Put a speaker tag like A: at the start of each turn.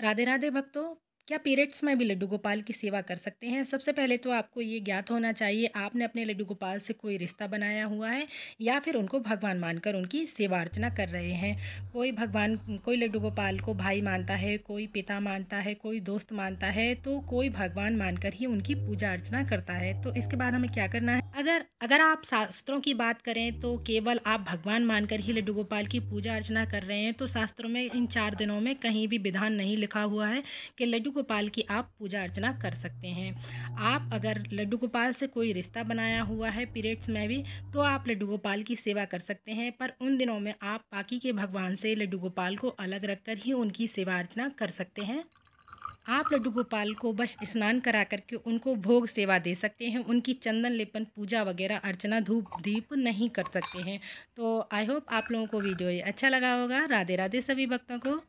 A: राधे राधे भक्तों क्या पीरियड्स में भी लड्डू गोपाल की सेवा कर सकते हैं सबसे पहले तो आपको ये ज्ञात होना चाहिए आपने अपने लड्डू गोपाल से कोई रिश्ता बनाया हुआ है या फिर उनको भगवान मानकर उनकी सेवा अर्चना कर रहे हैं कोई भगवान कोई लड्डू गोपाल को भाई मानता है कोई पिता मानता है कोई दोस्त मानता है तो कोई भगवान मानकर ही उनकी पूजा अर्चना करता है तो इसके बाद हमें क्या करना है अगर अगर आप शास्त्रों की बात करें तो केवल आप भगवान मानकर ही लड्डू गोपाल की पूजा अर्चना कर रहे हैं तो शास्त्रों में इन चार दिनों में कहीं भी विधान नहीं लिखा हुआ है कि लड्डू गोपाल की आप पूजा अर्चना कर सकते हैं आप अगर लड्डू गोपाल से कोई रिश्ता बनाया हुआ है पीरियड्स में भी तो आप लड्डू गोपाल की सेवा कर सकते हैं पर उन दिनों में आप बाकी के भगवान से लड्डू गोपाल को अलग रखकर ही उनकी सेवा अर्चना कर सकते हैं आप लड्डू गोपाल को बस स्नान करा करके उनको भोग सेवा दे सकते हैं उनकी चंदन लेपन पूजा वगैरह अर्चना धूप दीप नहीं कर सकते हैं तो आई होप आप लोगों को वीडियो ये अच्छा लगा होगा राधे राधे सभी भक्तों को